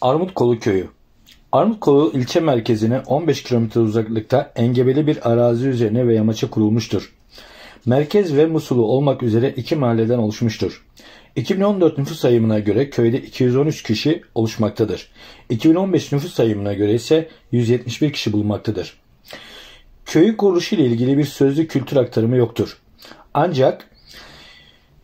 Armutkolu Köyü Armutkolu ilçe merkezine 15 km uzaklıkta engebeli bir arazi üzerine ve yamaça kurulmuştur. Merkez ve Musulu olmak üzere iki mahalleden oluşmuştur. 2014 nüfus sayımına göre köyde 213 kişi oluşmaktadır. 2015 nüfus sayımına göre ise 171 kişi bulunmaktadır. Köyün kuruluşu ile ilgili bir sözlü kültür aktarımı yoktur. Ancak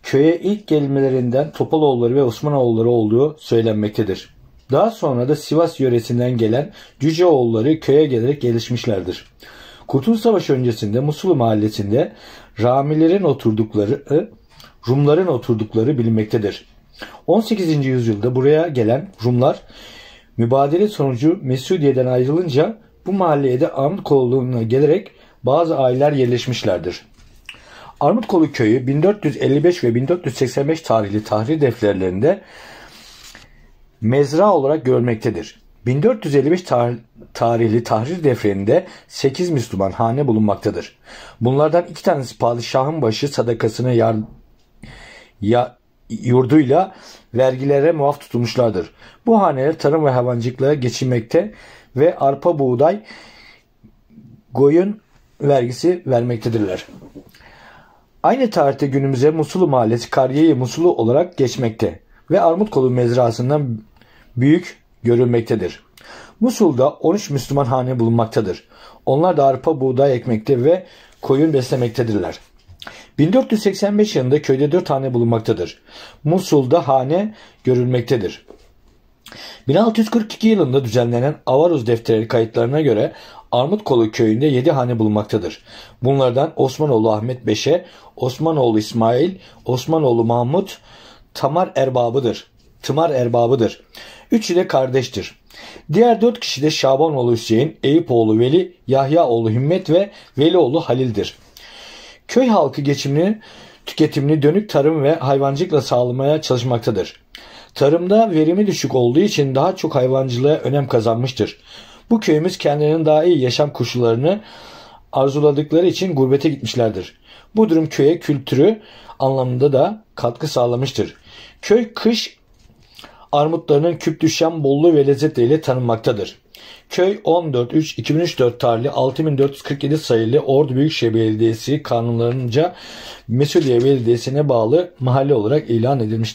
köye ilk gelmelerinden Topaloğulları ve Osmanoğulları olduğu söylenmektedir. Daha sonra da Sivas yöresinden gelen Cüceoğulları köye gelerek gelişmişlerdir. Kurtuluş Savaşı öncesinde Musulu mahallesinde Ramilerin oturdukları, Rumların oturdukları bilinmektedir. 18. yüzyılda buraya gelen Rumlar mübadele sonucu Mesudiye'den ayrılınca bu mahalleye de Armutkollu'na gelerek bazı aileler yerleşmişlerdir. Armutkolu köyü 1455 ve 1485 tarihli tahrir defterlerinde mezra olarak görmektedir. 1455 tar- tarihli tahrir defterinde 8 Müslüman hane bulunmaktadır. Bunlardan iki tanesi padişahın başı sadakasını yar, ya, yurduyla vergilere muaf tutulmuşlardır. Bu haneler tarım ve hayvancılıkla geçinmekte ve arpa buğday goyun vergisi vermektedirler. Aynı tarihte günümüze Musulu mahallesi kariye Musulu olarak geçmekte ve Armutkolu mezrasından büyük görülmektedir. Musul'da 13 Müslüman hane bulunmaktadır. Onlar da arpa, buğday ekmekte ve koyun beslemektedirler. 1485 yılında köyde 4 hane bulunmaktadır. Musul'da hane görülmektedir. 1642 yılında düzenlenen Avaruz defteri kayıtlarına göre Armutkolu köyünde 7 hane bulunmaktadır. Bunlardan Osmanoğlu Ahmet Beşe, Osmanoğlu İsmail, Osmanoğlu Mahmut, Tamar erbabıdır tımar erbabıdır. Üçü de kardeştir. Diğer dört kişi de Şabanoğlu Hüseyin, Eyüpoğlu Veli, Yahyaoğlu Hümmet ve Velioğlu Halil'dir. Köy halkı geçimini, tüketimini dönük tarım ve hayvancılıkla sağlamaya çalışmaktadır. Tarımda verimi düşük olduğu için daha çok hayvancılığa önem kazanmıştır. Bu köyümüz kendilerinin daha iyi yaşam koşullarını arzuladıkları için gurbete gitmişlerdir. Bu durum köye kültürü anlamında da katkı sağlamıştır. Köy kış armutlarının küp düşen bolluğu ve lezzetleriyle tanınmaktadır. Köy 2003-4 tarihli 6447 sayılı Ordu Büyükşehir Belediyesi kanunlarınca Mesudiye Belediyesi'ne bağlı mahalle olarak ilan edilmiştir.